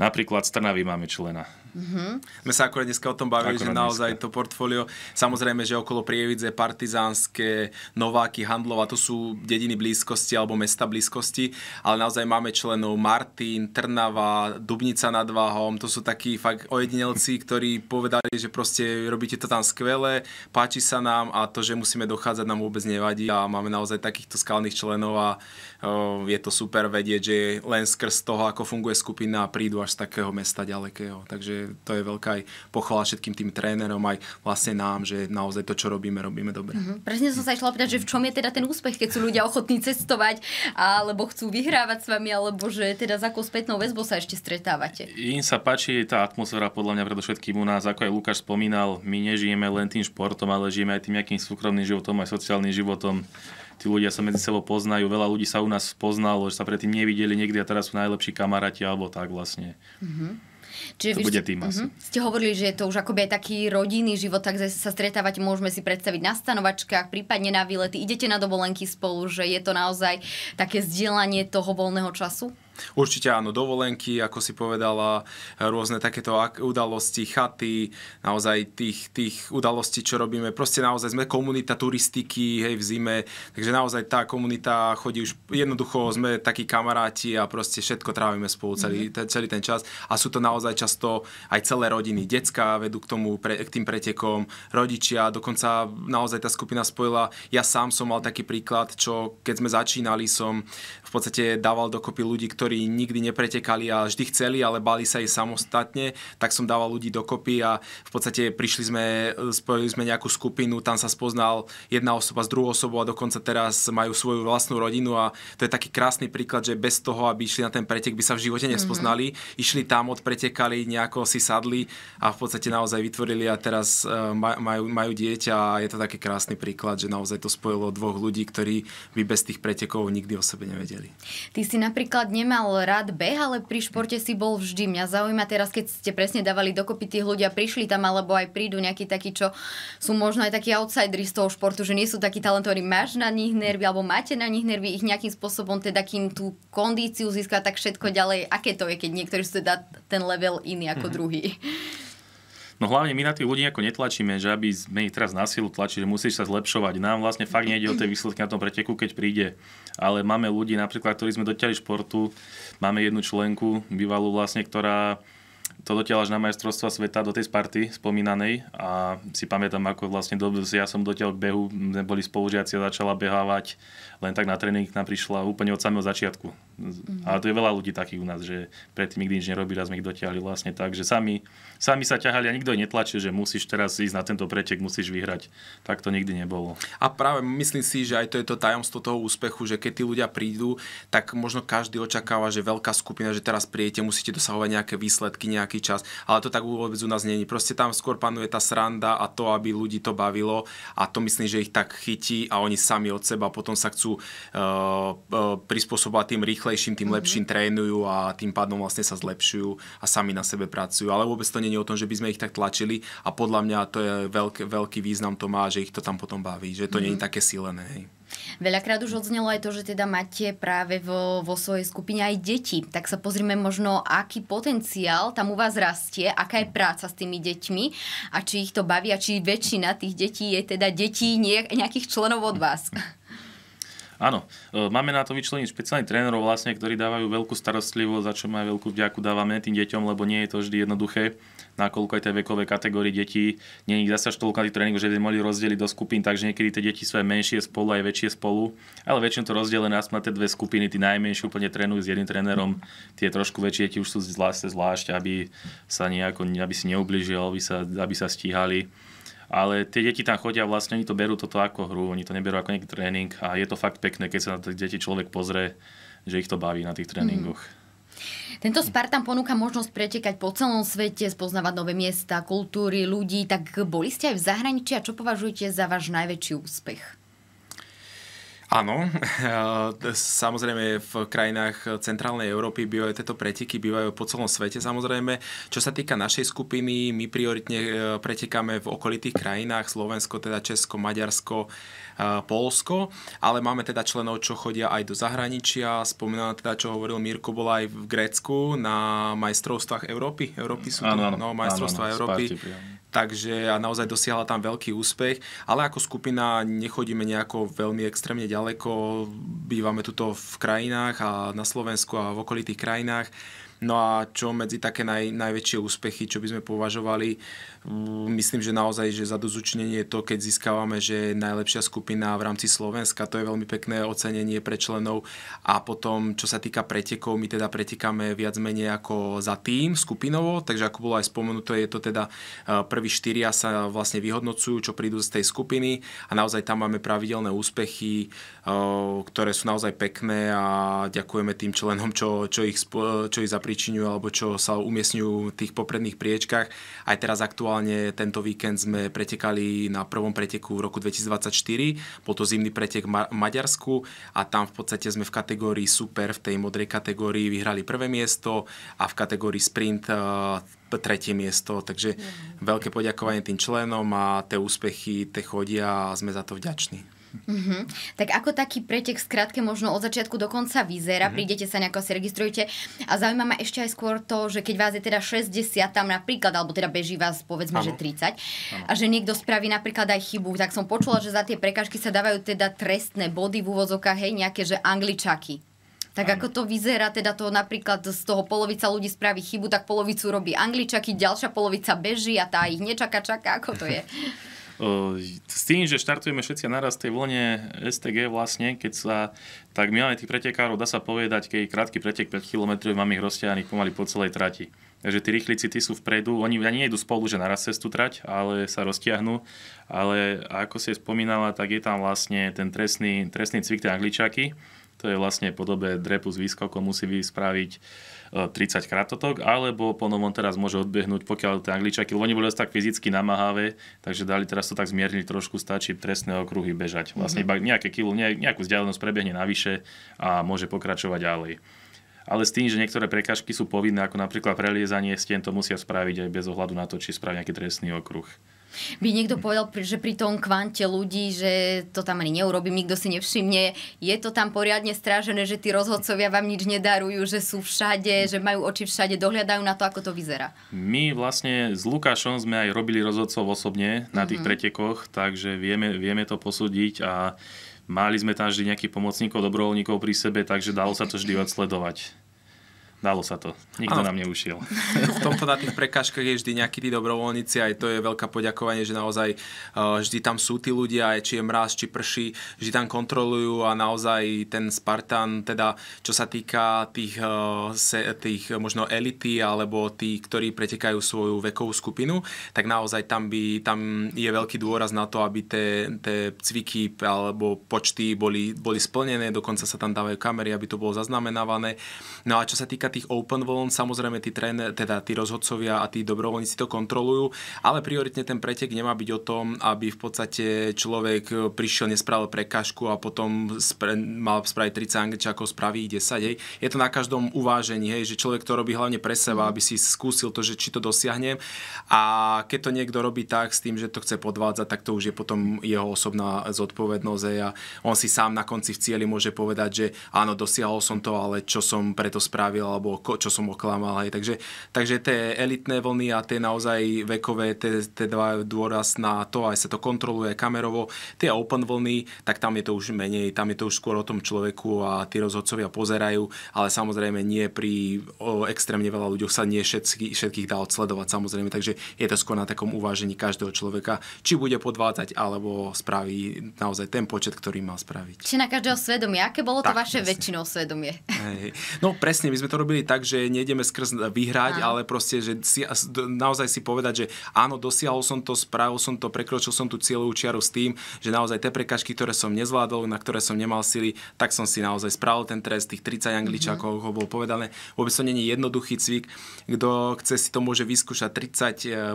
Napríklad z Trnavy máme člena. Mm-hmm. Sme sa akorát dneska o tom bavili, akorát že naozaj dneska. to portfólio, samozrejme, že okolo Prievidze, Partizánske, Nováky, Handlova, to sú dediny blízkosti alebo mesta blízkosti, ale naozaj máme členov Martin, Trnava, Dubnica nad Váhom, to sú takí fakt ojedinelci, ktorí povedali, že proste robíte to tam skvelé, páči sa nám a to, že musíme dochádzať nám vôbec nevadí a máme naozaj takýchto skalných členov a uh, je to super vedieť, že len skrz toho, ako funguje skupina, prídu až z takého mesta ďalekého. Takže to je veľká aj pochvala všetkým tým trénerom, aj vlastne nám, že naozaj to, čo robíme, robíme dobre. Mm-hmm. Presne som sa išla opýtať, že v čom je teda ten úspech, keď sú ľudia ochotní cestovať, alebo chcú vyhrávať s vami, alebo že teda za akou spätnou väzbou sa ešte stretávate. Im sa páči tá atmosféra podľa mňa predovšetkým u nás, ako aj Lukáš spomínal, my nežijeme len tým športom, ale žijeme aj tým nejakým súkromným životom, aj sociálnym životom tí ľudia sa medzi sebou poznajú, veľa ľudí sa u nás poznalo, že sa predtým nevideli niekde a teraz sú najlepší kamaráti alebo tak vlastne. Mm-hmm. Čiže to vy, bude tým asi. Uh-huh. Ste hovorili, že je to už akoby aj taký rodinný život, tak sa stretávať môžeme si predstaviť na stanovačkách, prípadne na výlety, idete na dovolenky spolu, že je to naozaj také zdieľanie toho voľného času? Určite áno, dovolenky, ako si povedala, rôzne takéto udalosti, chaty, naozaj tých, tých udalostí, čo robíme. Proste naozaj sme komunita turistiky, hej, v zime, takže naozaj tá komunita chodí už, jednoducho sme takí kamaráti a proste všetko trávime spolu celý, mm-hmm. celý ten čas a sú to naozaj často aj celé rodiny. Decka vedú k tomu, pre, k tým pretekom, rodičia, dokonca naozaj tá skupina spojila. Ja sám som mal taký príklad, čo keď sme začínali, som v podstate dával dokopy ľudí, ktorí ktorí nikdy nepretekali a vždy chceli, ale bali sa jej samostatne, tak som dával ľudí dokopy a v podstate prišli sme, e, spojili sme nejakú skupinu, tam sa spoznal jedna osoba s druhou osobou a dokonca teraz majú svoju vlastnú rodinu a to je taký krásny príklad, že bez toho, aby išli na ten pretek, by sa v živote mhm. nespoznali. Mm-hmm. Išli tam, odpretekali, nejako si sadli a v podstate naozaj vytvorili a teraz e, majú, majú dieťa a je to taký krásny príklad, že naozaj to spojilo dvoch ľudí, ktorí by bez tých pretekov nikdy o sebe nevedeli. Ty si napríklad nemá nemal rád beh, ale pri športe si bol vždy. Mňa zaujíma teraz, keď ste presne dávali dokopy tých ľudia, prišli tam alebo aj prídu nejakí takí, čo sú možno aj takí outsideri z toho športu, že nie sú takí talentovaní. Máš na nich nervy alebo máte na nich nervy, ich nejakým spôsobom teda kým tú kondíciu získa, tak všetko ďalej. Aké to je, keď niektorí sú teda ten level iný ako mm-hmm. druhý? No hlavne my na tých ľudí ako netlačíme, že aby sme ich teraz na silu tlačili, že musíš sa zlepšovať. Nám vlastne fakt nejde o tie výsledky na tom preteku, keď príde. Ale máme ľudí, napríklad, ktorí sme dotiali športu, máme jednu členku, bývalú vlastne, ktorá to dotiaľ až na majstrovstva sveta do tej Sparty spomínanej a si pamätám, ako vlastne do, ja som dotiaľ k behu, boli spolužiaci a začala behávať, len tak na tréning nám prišla úplne od samého začiatku Mm-hmm. Ale to je veľa ľudí takých u nás, že predtým nikdy nič nerobili a sme ich dotiahli vlastne tak, že sami, sami sa ťahali a nikto ich netlačil, že musíš teraz ísť na tento pretek, musíš vyhrať. Tak to nikdy nebolo. A práve myslím si, že aj to je to tajomstvo toho úspechu, že keď tí ľudia prídu, tak možno každý očakáva, že veľká skupina, že teraz príjete, musíte dosahovať nejaké výsledky, nejaký čas. Ale to tak vôbec u nás není. Proste tam skôr panuje tá sranda a to, aby ľudí to bavilo a to myslím, že ich tak chytí a oni sami od seba potom sa chcú uh, uh, prispôsobovať tým rýchlo rýchlejším, tým mm-hmm. lepším trénujú a tým pádom vlastne sa zlepšujú a sami na sebe pracujú. Ale vôbec to nie je o tom, že by sme ich tak tlačili a podľa mňa to je veľký, veľký význam to má, že ich to tam potom baví, že to mm-hmm. nie je mhm. také silené. Hej. Veľakrát už odznelo aj to, že teda máte práve vo, vo svojej skupine aj deti. Tak sa pozrime možno, aký potenciál tam u vás rastie, aká je práca s tými deťmi a či ich to baví a či väčšina tých detí je teda detí nejakých členov od vás. Áno, e, máme na to vyčleniť špeciálny trénerov, vlastne, ktorí dávajú veľkú starostlivosť, za čo aj veľkú vďaku dávame tým deťom, lebo nie je to vždy jednoduché, nakoľko aj tie vekové kategórie detí nie je zase až toľko tých že by mohli rozdeliť do skupín, takže niekedy tie deti sú aj menšie spolu, aj väčšie spolu, ale väčšinou to rozdelené aspoň na tie dve skupiny, tí najmenšie úplne trénujú s jedným trénerom, tie trošku väčšie deti už sú zvlášť, zvlášť aby sa nejako, aby si neublížil, aby sa, aby sa stíhali ale tie deti tam chodia, vlastne oni to berú toto ako hru, oni to neberú ako nejaký tréning a je to fakt pekné, keď sa na tie deti človek pozrie, že ich to baví na tých mhm. tréningoch. Mm. Tento Spartan ponúka možnosť pretekať po celom svete, spoznávať nové miesta, kultúry, ľudí. Tak boli ste aj v zahraničí a čo považujete za váš najväčší úspech? Áno, eh, samozrejme v krajinách centrálnej Európy bývajú tieto preteky, bývajú po celom svete samozrejme. Čo sa týka našej skupiny, my prioritne eh, pretekáme v okolitých krajinách, Slovensko, teda Česko, Maďarsko, Polsko, ale máme teda členov, čo chodia aj do zahraničia. Spomínam teda, čo hovoril Mirko, bol aj v Grécku na majstrovstvách Európy. Európy sú to, no, majstrovstvá áno, áno, Európy. takže a naozaj dosiahla tam veľký úspech, ale ako skupina nechodíme nejako veľmi extrémne ďaleko, bývame tuto v krajinách a na Slovensku a v okolitých krajinách. No a čo medzi také naj, najväčšie úspechy, čo by sme považovali, uh, Mm, myslím, že naozaj, že dozučnenie je to, keď získavame, že je najlepšia skupina v rámci Slovenska. To je veľmi pekné ocenenie pre členov. A potom, čo sa týka pretekov, my teda pretekáme viac menej ako za tým skupinovo, takže ako bolo aj spomenuté, je to teda e, prvý štyria sa vlastne vyhodnocujú, čo prídu z tej skupiny a naozaj tam máme pravidelné úspechy, e, ktoré sú naozaj pekné a ďakujeme tým členom, čo, čo, ich, čo ich zapričinujú alebo čo sa umiestňujú v tých popredných priečkách. Aj teraz aktuálne aktuálne tento víkend sme pretekali na prvom preteku v roku 2024, bol to zimný pretek v Ma- Maďarsku a tam v podstate sme v kategórii super, v tej modrej kategórii vyhrali prvé miesto a v kategórii sprint e, tretie miesto, takže mm. veľké poďakovanie tým členom a tie úspechy, tie chodia a sme za to vďační. Mm-hmm. Tak ako taký pretek skrátke možno od začiatku do konca vyzerá, mm-hmm. prídete sa nejako si registrujete a zaujíma ma ešte aj skôr to, že keď vás je teda 60 tam napríklad, alebo teda beží vás povedzme, ano. že 30 ano. a že niekto spraví napríklad aj chybu, tak som počula, že za tie prekažky sa dávajú teda trestné body v úvozokách, hej, nejaké, že angličaky. Tak ano. ako to vyzerá, teda to napríklad z toho polovica ľudí spraví chybu, tak polovicu robí angličaky, ďalšia polovica beží a tá ich nečaká, čaká, ako to je? S tým, že štartujeme všetci naraz tej vlne STG vlastne, keď sa, tak my máme tých pretekárov, dá sa povedať, keď krátky pretek 5 km, máme ich rozťahaných pomaly po celej trati. Takže tí rýchlici tí sú vpredu, oni ani nejdu spolu, že naraz cestu trať, ale sa roztiahnú. Ale ako si spomínala, tak je tam vlastne ten trestný, trestný cvik, tie angličáky. to je vlastne podobe drepu s výskokom, musí vyspraviť 30 krátotok, alebo po novom teraz môže odbiehnúť, pokiaľ tie angličaky, lebo oni boli tak fyzicky namáhavé, takže dali teraz to tak zmierniť trošku, stačí presné okruhy bežať. Vlastne mhm. iba nejaké kilo, nejakú vzdialenosť prebehne navyše a môže pokračovať ďalej ale s tým, že niektoré prekážky sú povinné, ako napríklad preliezanie stien, to musia spraviť aj bez ohľadu na to, či spraví nejaký trestný okruh by niekto povedal, že pri tom kvante ľudí, že to tam ani neurobím, nikto si nevšimne, je to tam poriadne strážené, že tí rozhodcovia vám nič nedarujú, že sú všade, že majú oči všade, dohľadajú na to, ako to vyzerá. My vlastne s Lukášom sme aj robili rozhodcov osobne na tých mm-hmm. pretekoch, takže vieme, vieme to posúdiť a mali sme tam vždy nejakých pomocníkov, dobrovoľníkov pri sebe, takže dalo sa to vždy odsledovať dalo sa to. Nikto nám neušiel. V tomto na tých prekážkach je vždy nejakí tí dobrovoľníci, aj to je veľká poďakovanie, že naozaj uh, vždy tam sú tí ľudia, aj či je mraz, či prší, vždy tam kontrolujú a naozaj ten Spartan, teda čo sa týka tých, uh, se, tých možno elity alebo tí, ktorí pretekajú svoju vekovú skupinu, tak naozaj tam, by, tam je veľký dôraz na to, aby tie cviky alebo počty boli, boli splnené, dokonca sa tam dávajú kamery, aby to bolo zaznamenávané. No a čo sa týka tých open voln samozrejme tí, tréne, teda tí rozhodcovia a tí dobrovoľníci to kontrolujú, ale prioritne ten pretek nemá byť o tom, aby v podstate človek prišiel, nespravil prekažku a potom spra- mal spraviť 30 angličákov, spraví 10. Hej. Je to na každom uvážení, hej, že človek to robí hlavne pre seba, mhm. aby si skúsil to, že či to dosiahne. a keď to niekto robí tak s tým, že to chce podvádzať, tak to už je potom jeho osobná zodpovednosť hej, a on si sám na konci v cieli môže povedať, že áno, dosiahol som to, ale čo som preto spravil alebo alebo ko, čo som oklamal. Hej. Takže, takže tie elitné vlny a tie naozaj vekové, tie, tie dva dôraz na to, aj sa to kontroluje kamerovo, tie open vlny, tak tam je to už menej, tam je to už skôr o tom človeku a tí rozhodcovia pozerajú, ale samozrejme nie pri o, extrémne veľa ľuďoch sa nie všetky, všetkých dá odsledovať samozrejme, takže je to skôr na takom uvážení každého človeka, či bude podvádzať alebo spraví naozaj ten počet, ktorý mal spraviť. Či na každého svedomie. Aké bolo tak, to vaše presne. väčšinou svedomie? Hej. No presne, my sme to robili urobili tak, že nejdeme skrz vyhrať, Aha. ale proste, že si, naozaj si povedať, že áno, dosiahol som to, spravil som to, prekročil som tú cieľovú čiaru s tým, že naozaj tie prekažky, ktoré som nezvládol, na ktoré som nemal sily, tak som si naozaj spravil ten trest, tých 30 mhm. angličákov, mm-hmm. ho bolo povedané. Vôbec to není jednoduchý cvik. Kto chce si to môže vyskúšať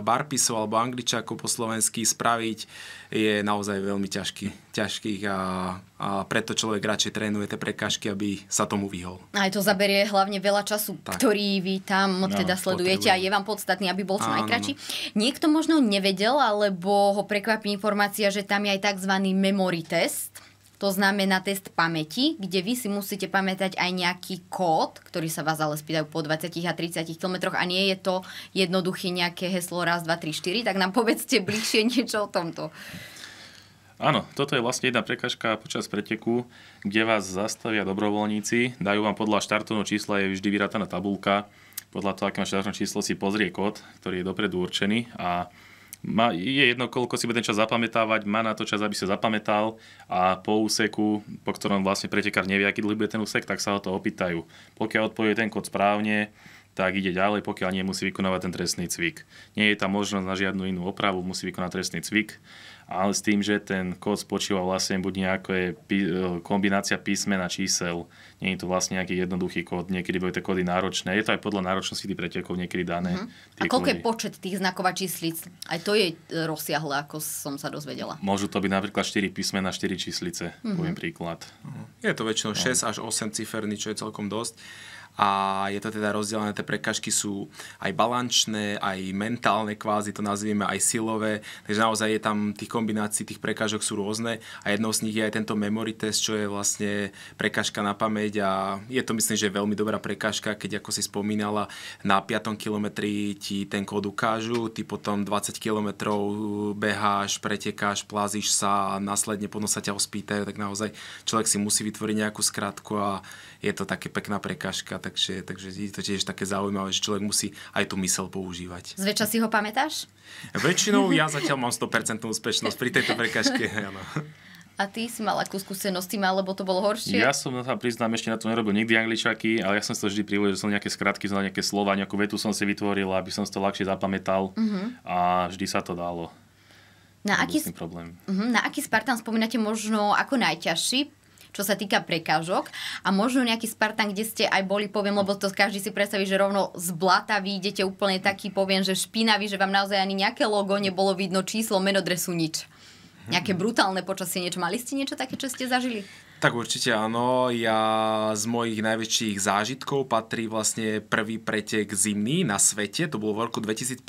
30 eh, barpisov alebo angličákov po slovensky spraviť, je naozaj veľmi ťažký ťažkých a, a preto človek radšej trénuje tie prekažky, aby sa tomu vyhol. Aj to zaberie hlavne veľa času, tak. ktorý vy tam no, teda sledujete potrebujem. a je vám podstatný, aby bol čo no. najkračší. No. Niekto možno nevedel, alebo ho prekvapí informácia, že tam je aj tzv. memory test. To znamená test pamäti, kde vy si musíte pamätať aj nejaký kód, ktorý sa vás ale spýtajú po 20 a 30 kilometroch a nie je to jednoduché nejaké heslo raz, 2, 3, 4, tak nám povedzte bližšie niečo o tomto. Áno, toto je vlastne jedna prekažka počas preteku, kde vás zastavia dobrovoľníci, dajú vám podľa štartovného čísla je vždy vyrátaná tabulka, podľa toho, aké má štartovné číslo, si pozrie kód, ktorý je dopredu určený a má, je jedno, koľko si bude ten čas zapamätávať, má na to čas, aby sa zapamätal a po úseku, po ktorom vlastne pretekár nevie, aký dlhý bude ten úsek, tak sa ho to opýtajú. Pokiaľ odpovie ten kód správne, tak ide ďalej, pokiaľ nie musí vykonávať ten trestný cvik. Nie je tam možnosť na žiadnu inú opravu, musí vykonať trestný cvik ale s tým, že ten kód spočíva vlastne buď nejaké pí, e, kombinácia písmen a čísel. Nie je to vlastne nejaký jednoduchý kód, niekedy boli tie kódy náročné. Je to aj podľa náročnosti tých pretekov niekedy dané. Uh-huh. A koľko je počet tých znakov a číslic? Aj to je e, rozsiahle, ako som sa dozvedela. Môžu to byť napríklad 4 písmena, 4 číslice, uh-huh. poviem mhm. príklad. Uh-huh. Je to väčšinou no. 6 až 8 ciferný, čo je celkom dosť a je to teda rozdelené, tie prekažky sú aj balančné, aj mentálne kvázi, to nazvieme aj silové, takže naozaj je tam tých kombinácií, tých prekážok sú rôzne a jednou z nich je aj tento memory test, čo je vlastne prekažka na pamäť a je to myslím, že veľmi dobrá prekažka, keď ako si spomínala, na 5. kilometri ti ten kód ukážu, ty potom 20 kilometrov beháš, pretekáš, plázíš sa a následne potom sa ťa ospýtajú, tak naozaj človek si musí vytvoriť nejakú skratku a je to také pekná prekažka takže, takže je to tiež také zaujímavé, že človek musí aj tú mysel používať. Zväčša si ho pamätáš? Väčšinou ja zatiaľ mám 100% úspešnosť pri tejto prekažke, áno. A ty si mal akú skúsenosť tým, alebo to bolo horšie? Ja som sa priznám, ešte na to nerobil nikdy angličaky, ale ja som si to vždy privolil, že som nejaké skratky, znal nejaké slova, nejakú vetu som si vytvoril, aby som si to ľahšie zapamätal uh-huh. a vždy sa to dalo. Na aký, problém. Uh-huh, na aký Spartan spomínate možno ako najťažší čo sa týka prekážok. A možno nejaký Spartan, kde ste aj boli, poviem, lebo to každý si predstaví, že rovno z blata vy idete úplne taký, poviem, že špinavý, že vám naozaj ani nejaké logo nebolo vidno, číslo, meno dresu, nič. Nejaké brutálne počasie, niečo. Mali ste niečo také, čo ste zažili? Tak určite áno. Ja z mojich najväčších zážitkov patrí vlastne prvý pretek zimný na svete. To bolo v roku 2015,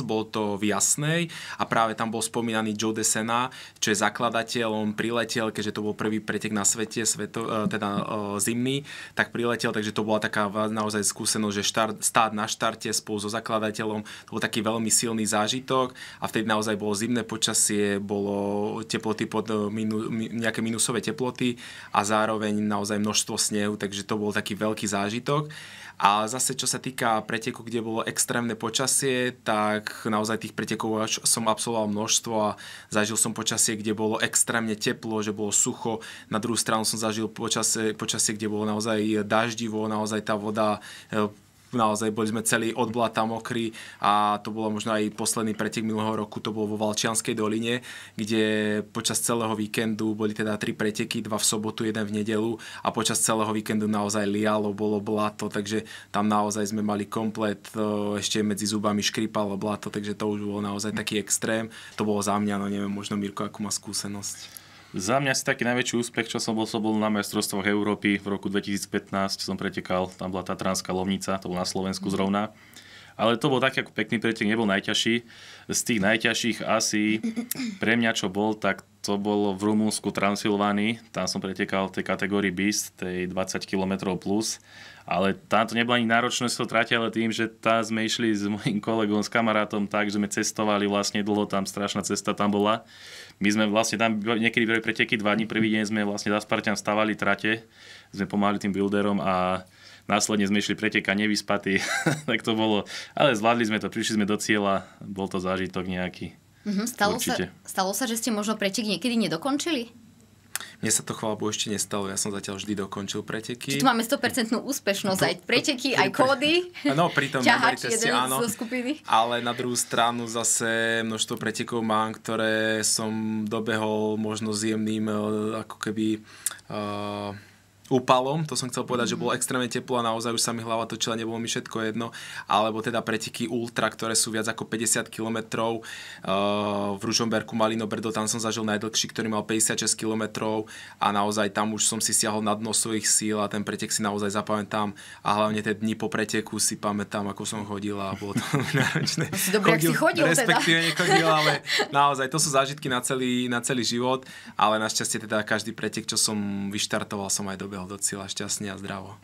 bolo to v Jasnej a práve tam bol spomínaný Joe Desena, čo je zakladateľ. On priletel, keďže to bol prvý pretek na svete, sveto, e, teda e, zimný, tak priletel, takže to bola taká naozaj skúsenosť, že štart, stát na štarte spolu so zakladateľom, to bol taký veľmi silný zážitok a vtedy naozaj bolo zimné počasie, bolo teploty pod e, minu, nejaké minusové teploty a zároveň naozaj množstvo snehu, takže to bol taký veľký zážitok. A zase, čo sa týka preteku, kde bolo extrémne počasie, tak naozaj tých pretekov som absolvoval množstvo a zažil som počasie, kde bolo extrémne teplo, že bolo sucho. Na druhú stranu som zažil počasie, počasie kde bolo naozaj daždivo, naozaj tá voda e, naozaj boli sme celý od blata mokrý a to bolo možno aj posledný pretek minulého roku, to bolo vo Valčianskej doline, kde počas celého víkendu boli teda tri preteky, dva v sobotu, jeden v nedelu a počas celého víkendu naozaj lialo, bolo blato, takže tam naozaj sme mali komplet, e, ešte medzi zubami škripalo blato, takže to už bolo naozaj taký extrém. To bolo za mňa, no neviem, možno Mirko, akú má skúsenosť. Za mňa si taký najväčší úspech, čo som bol, som bol na majstrovstvoch Európy v roku 2015, som pretekal, tam bola Tatranská lovnica, to bol na Slovensku mhm. zrovna. Ale to bol taký ako pekný pretek, nebol najťažší. Z tých najťažších asi pre mňa, čo bol, tak to bolo v Rumúnsku Transilvány, Tam som pretekal v tej kategórii Beast, tej 20 km plus. Ale tam to nebola ani náročnosť to trate, ale tým, že tam sme išli s mojim kolegom, s kamarátom tak, že sme cestovali vlastne dlho, tam strašná cesta tam bola. My sme vlastne tam niekedy boli preteky dva dní, prvý deň sme vlastne za Spartan stávali trate, sme pomáhali tým builderom a následne sme išli preteka nevyspatí, tak to bolo. Ale zvládli sme to, prišli sme do cieľa, bol to zážitok nejaký. Mm-hmm. Stalo, sa, stalo sa, že ste možno pretek niekedy nedokončili? Mne sa to chvála ešte nestalo, ja som zatiaľ vždy dokončil preteky. Čiže tu máme 100% úspešnosť, aj preteky, aj kódy. No, pritom ťahač jeden áno, Ale na druhú stranu zase množstvo pretekov mám, ktoré som dobehol možno zjemným e, ako keby uh, Upalo, to som chcel povedať, že bolo extrémne teplo a naozaj už sa mi hlava točila, nebolo mi všetko jedno, alebo teda preteky ultra, ktoré sú viac ako 50 km uh, v Ružomberku Malino Brdo, tam som zažil najdlhší, ktorý mal 56 km a naozaj tam už som si siahol na dno svojich síl a ten pretek si naozaj zapamätám a hlavne tie dni po preteku si pamätám, ako som chodil a bolo to náročné. dobre, chodil, ak si chodil teda. respektíve teda. nechodil, ale naozaj to sú zážitky na celý, na celý život, ale našťastie teda každý pretek, čo som vyštartoval, som aj dobre dobehol do cieľa šťastne a zdravo.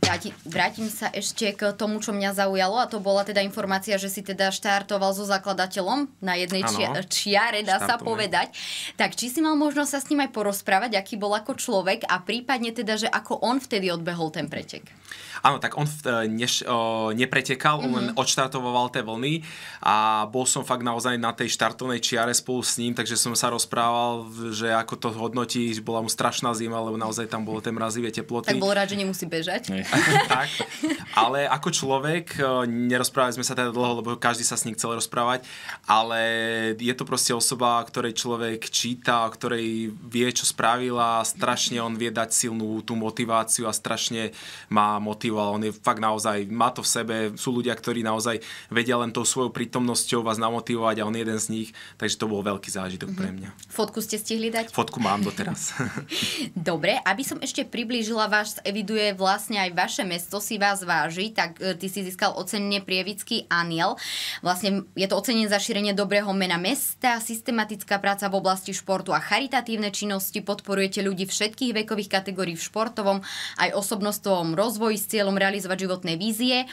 Vrátim, vrátim sa ešte k tomu, čo mňa zaujalo a to bola teda informácia, že si teda štartoval so zakladateľom na jednej ano, čiare, dá štartujem. sa povedať. Tak či si mal možnosť sa s ním aj porozprávať, aký bol ako človek a prípadne teda, že ako on vtedy odbehol ten pretek? Áno, tak on e, než, o, nepretekal, mm-hmm. len mhm. odštartoval tie vlny a bol som fakt naozaj na tej štartovnej čiare spolu s ním, takže som sa rozprával, že ako to hodnotí, že bola mu strašná zima, lebo naozaj tam bolo tie mrazivé teploty. Tak bol rád, že nemusí bežať. tak, ale ako človek, e, nerozprávali sme sa teda dlho, lebo každý sa s ním chcel rozprávať, ale je to proste osoba, ktorej človek číta, ktorej vie, čo spravila, strašne on vie dať silnú tú motiváciu a strašne má motivoval. On je fakt naozaj, má to v sebe, sú ľudia, ktorí naozaj vedia len tou svojou prítomnosťou vás namotivovať a on je jeden z nich, takže to bol veľký zážitok pre mňa. Mhm. Fotku ste stihli dať? Fotku mám doteraz. Dobre, aby som ešte priblížila, váš eviduje vlastne aj vaše mesto, si vás váži, tak e, ty si získal ocenenie Prievický aniel. Vlastne je to ocenenie za šírenie dobrého mena mesta, systematická práca v oblasti športu a charitatívne činnosti, podporujete ľudí všetkých vekových kategórií v športovom aj osobnostovom rozvoji rozvoj s cieľom realizovať životné vízie.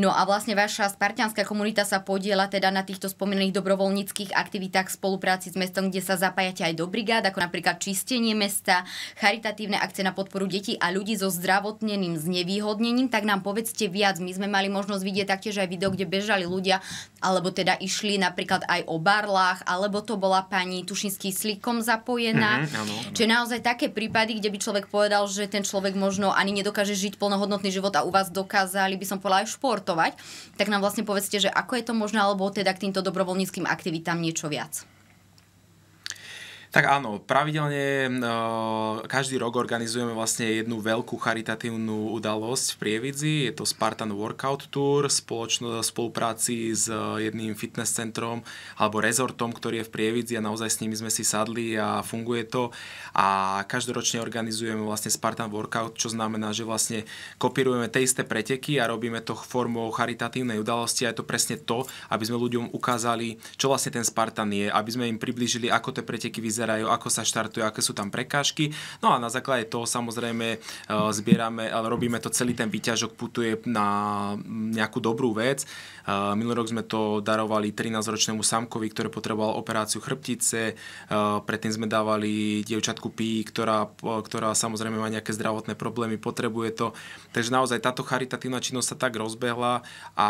No a vlastne vaša spartianská komunita sa podiela teda na týchto spomínaných dobrovoľníckých aktivitách v spolupráci s mestom, kde sa zapájate aj do brigád, ako napríklad čistenie mesta, charitatívne akcie na podporu detí a ľudí so zdravotneným znevýhodnením. Tak nám povedzte viac. My sme mali možnosť vidieť taktiež aj video, kde bežali ľudia, alebo teda išli napríklad aj o barlách, alebo to bola pani Tušinský slikom zapojená. Mm, áno, áno. Čiže naozaj také prípady, kde by človek povedal, že ten človek možno ani nedokáže žiť plnohodnotne samotný život a u vás dokázali by som povedala aj športovať, tak nám vlastne povedzte, že ako je to možné, alebo teda k týmto dobrovoľníckým aktivitám niečo viac. Tak áno, pravidelne každý rok organizujeme vlastne jednu veľkú charitatívnu udalosť v Prievidzi. Je to Spartan Workout Tour spoločno, spolupráci s e, jedným fitness centrom alebo rezortom, ktorý je v Prievidzi a naozaj s nimi sme si sadli a funguje to. A každoročne organizujeme vlastne Spartan Workout, čo znamená, že vlastne kopírujeme tie isté preteky a robíme to formou charitatívnej udalosti a je to presne to, aby sme ľuďom ukázali, čo vlastne ten Spartan je, aby sme im priblížili, ako tie preteky vyzerajú vyzerajú, ako sa štartujú, aké sú tam prekážky. No a na základe toho samozrejme e, zbierame, ale robíme to celý ten výťažok, putuje na nejakú dobrú vec. E, minulý rok sme to darovali 13-ročnému samkovi, ktorý potreboval operáciu chrbtice. E, predtým sme dávali dievčatku Pí, ktorá, ktorá samozrejme má nejaké zdravotné problémy, potrebuje to. Takže naozaj táto charitatívna činnosť sa tak rozbehla a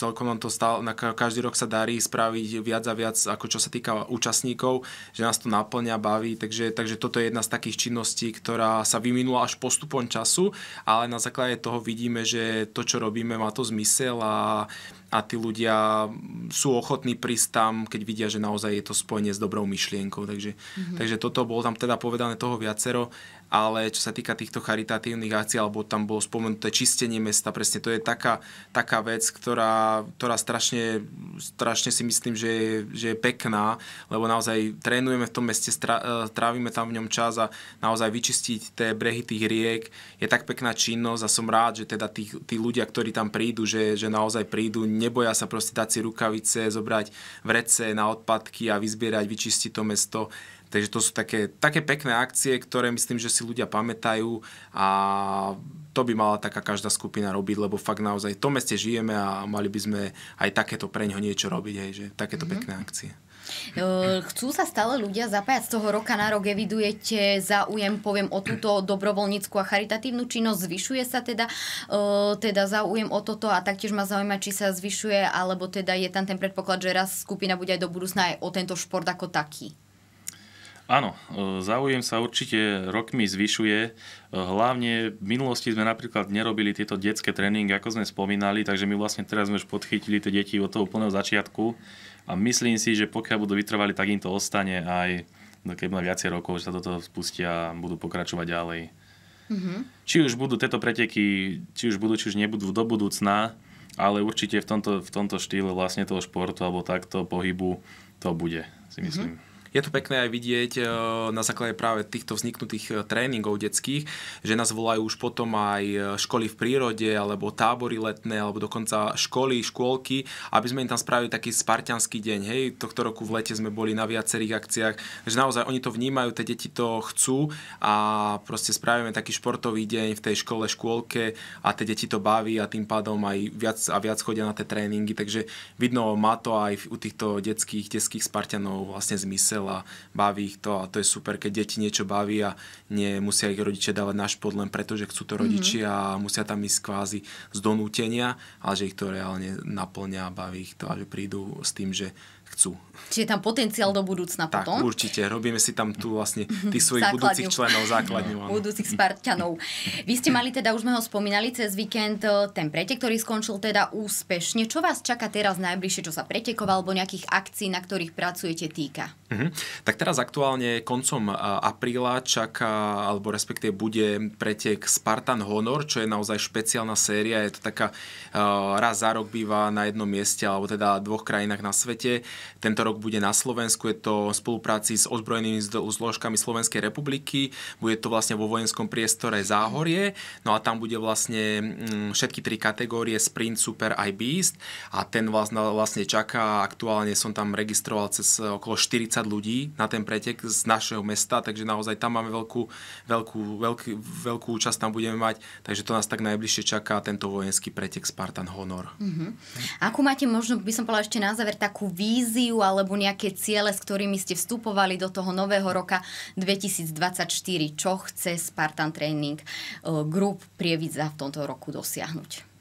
celkom nám to stále, na každý rok sa darí spraviť viac a viac, ako čo sa týka účastníkov že nás to naplňa, baví, takže, takže toto je jedna z takých činností, ktorá sa vyminula až postupom času, ale na základe toho vidíme, že to, čo robíme, má to zmysel a, a tí ľudia sú ochotní prísť tam, keď vidia, že naozaj je to spojenie s dobrou myšlienkou. Takže, mm-hmm. takže toto bolo tam teda povedané toho viacero ale čo sa týka týchto charitatívnych akcií, alebo tam bolo spomenuté čistenie mesta, presne to je taká, taká vec, ktorá, ktorá strašne, strašne si myslím, že je, že je pekná, lebo naozaj trénujeme v tom meste, stra, e, trávime tam v ňom čas a naozaj vyčistiť tie brehy tých riek je tak pekná činnosť a som rád, že teda tí, tí ľudia, ktorí tam prídu, že, že naozaj prídu, neboja sa proste dať si rukavice, zobrať vrece na odpadky a vyzbierať, vyčistiť to mesto. Takže to sú také, také pekné akcie, ktoré myslím, že si ľudia pamätajú a to by mala taká každá skupina robiť, lebo fakt naozaj v tom meste žijeme a mali by sme aj takéto pre ňo niečo robiť, hej, že takéto mm-hmm. pekné akcie. Chcú sa stále ľudia zapájať z toho roka na rok, evidujete záujem, poviem, o túto dobrovoľnícku a charitatívnu činnosť, zvyšuje sa teda, teda záujem o toto a taktiež ma zaujíma, či sa zvyšuje, alebo teda je tam ten predpoklad, že raz skupina bude aj do budúcna aj o tento šport ako taký. Áno, e, záujem sa určite rokmi zvyšuje. E, hlavne v minulosti sme napríklad nerobili tieto detské tréningy, ako sme spomínali, takže my vlastne teraz sme už podchytili tie deti od toho úplného začiatku a myslím si, že pokiaľ budú vytrvali, tak im to ostane aj no, keď na viacej rokov, že sa toto spustia a budú pokračovať ďalej. Mm-hmm. Či už budú tieto preteky, či už budú, či už nebudú do budúcna, ale určite v tomto, v tomto štýle vlastne toho športu alebo takto pohybu to bude, si mhm. myslím. Mm-hmm je to pekné aj vidieť e, na základe práve týchto vzniknutých e, tréningov detských, že nás volajú už potom aj e, školy v prírode, alebo tábory letné, alebo dokonca školy, škôlky, aby sme im tam spravili taký spartianský deň. Hej, tohto roku v lete sme boli na viacerých akciách, že naozaj oni to vnímajú, tie deti to chcú a proste spravíme taký športový deň v tej škole, škôlke a tie deti to baví a tým pádom aj viac a viac chodia na tie tréningy, takže vidno, má to aj u týchto detských, detských Spartianov vlastne zmysel a baví ich to a to je super, keď deti niečo baví a nemusia ich rodičia dávať na šport len preto, že chcú to rodičia mm-hmm. a musia tam ísť kvázi z donútenia, ale že ich to reálne naplňa a baví ich to a že prídu s tým, že chcú. Čiže je tam potenciál do budúcna tak, potom? určite. Robíme si tam tu vlastne tých svojich základňu. budúcich členov základňu. Áno. Budúcich Spartanov. Vy ste mali teda, už sme ho spomínali cez víkend, eh, ten pretek, ktorý skončil teda úspešne. Čo vás čaká teraz najbližšie, čo sa pretekov alebo nejakých akcií, na ktorých pracujete týka? Uh-huh. Tak teraz aktuálne koncom eh, apríla čaká, alebo respektíve bude pretek Spartan Honor, čo je naozaj špeciálna séria. Je to taká, eh, raz za rok býva na jednom mieste, alebo teda dvoch krajinách na svete tento rok bude na Slovensku, je to v spolupráci s ozbrojenými zložkami Slovenskej republiky, bude to vlastne vo vojenskom priestore Záhorie, no a tam bude vlastne mm, všetky tri kategórie Sprint, Super aj Beast a ten vás vlastne čaká, aktuálne som tam registroval cez e, okolo 40 ľudí na ten pretek z našeho mesta, takže naozaj tam máme veľkú, veľkú, veľkú, veľkú účasť tam budeme mať, takže to nás tak najbližšie čaká tento vojenský pretek Spartan Honor. Uh-huh. Akú máte možno, by som povedala ešte na záver, takú výzvu víziu alebo nejaké ciele, s ktorými ste vstupovali do toho nového roka 2024? Čo chce Spartan Training eh, Group Prievidza v tomto roku dosiahnuť?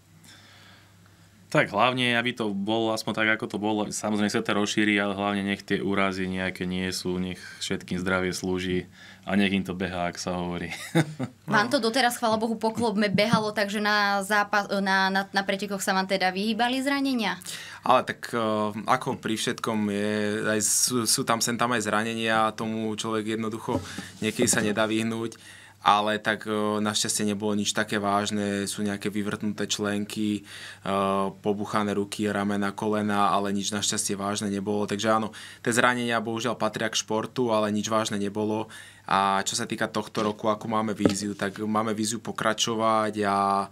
Tak hlavne, aby to bolo aspoň tak, ako to bolo. Samozrejme sa to rozšíri, ale hlavne nech tie úrazy nejaké nie sú, nech všetkým zdravie slúži a nech im to behá, ak sa hovorí. Vám to doteraz, chvála Bohu, poklopme behalo, takže na, zápas, na, na, na pretekoch sa vám teda vyhýbali zranenia? Ale tak e, ako pri všetkom, je, aj sú, sú tam sem tam aj zranenia a tomu človek jednoducho niekedy sa nedá vyhnúť ale tak e, našťastie nebolo nič také vážne, sú nejaké vyvrtnuté členky, e, pobuchané ruky, ramena, kolena, ale nič našťastie vážne nebolo. Takže áno, tie zranenia bohužiaľ patria k športu, ale nič vážne nebolo. A čo sa týka tohto roku, ako máme víziu, tak máme víziu pokračovať a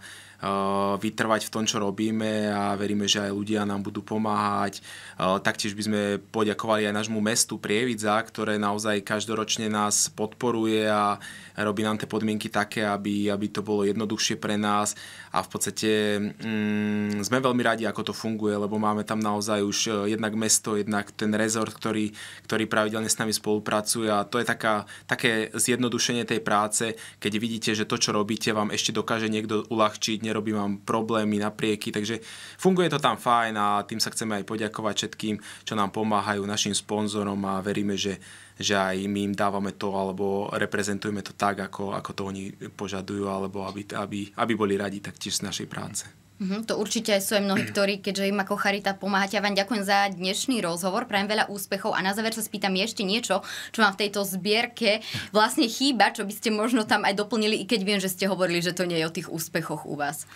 vytrvať v tom, čo robíme a veríme, že aj ľudia nám budú pomáhať. Taktiež by sme poďakovali aj nášmu mestu Prievidza, ktoré naozaj každoročne nás podporuje a robí nám tie podmienky také, aby, aby to bolo jednoduchšie pre nás a v podstate mm, sme veľmi radi, ako to funguje, lebo máme tam naozaj už e, jednak mesto, jednak ten rezort, ktorý, ktorý pravidelne s nami spolupracuje a to je taká, také zjednodušenie tej práce, keď vidíte, že to, čo robíte, vám ešte dokáže niekto uľahčiť, nerobí vám problémy, naprieky, takže funguje to tam fajn a tým sa chceme aj poďakovať všetkým, čo nám pomáhajú, našim sponzorom a veríme, že, že aj my im dávame to alebo reprezentujeme to tak, ako, ako to oni požadujú alebo aby, aby, aby boli radi taktiež z našej práce. Mm-hmm, to určite aj sú aj mnohí, ktorí, keďže im ako charita pomáhate. Ja vám ďakujem za dnešný rozhovor, prajem veľa úspechov a na záver sa spýtam ešte niečo, čo vám v tejto zbierke vlastne chýba, čo by ste možno tam aj doplnili, i keď viem, že ste hovorili, že to nie je o tých úspechoch u vás.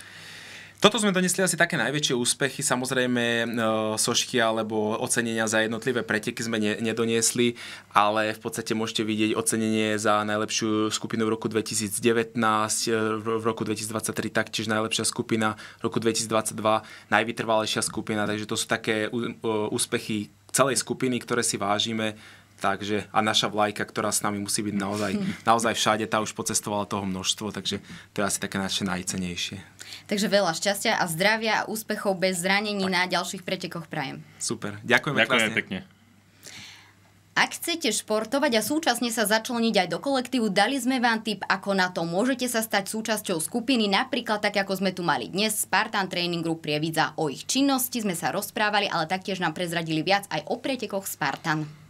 Toto sme donesli asi také najväčšie úspechy. Samozrejme, e, sošky alebo ocenenia za jednotlivé preteky sme ne, nedoniesli, ale v podstate môžete vidieť ocenenie za najlepšiu skupinu v roku 2019, e, v roku 2023 taktiež najlepšia skupina, v roku 2022 najvytrvalejšia skupina. Takže to sú také e, úspechy celej skupiny, ktoré si vážime. Takže a naša vlajka, ktorá s nami musí byť naozaj, naozaj všade, tá už pocestovala toho množstvo, takže to je asi také naše najcenejšie. Takže veľa šťastia a zdravia a úspechov bez zranení tak. na ďalších pretekoch prajem. Super, ďakujem. ďakujeme pekne. Ak chcete športovať a súčasne sa začleniť aj do kolektívu, dali sme vám tip, ako na to môžete sa stať súčasťou skupiny, napríklad tak, ako sme tu mali dnes Spartan Training Group Prievidza. O ich činnosti sme sa rozprávali, ale taktiež nám prezradili viac aj o pretekoch Spartan.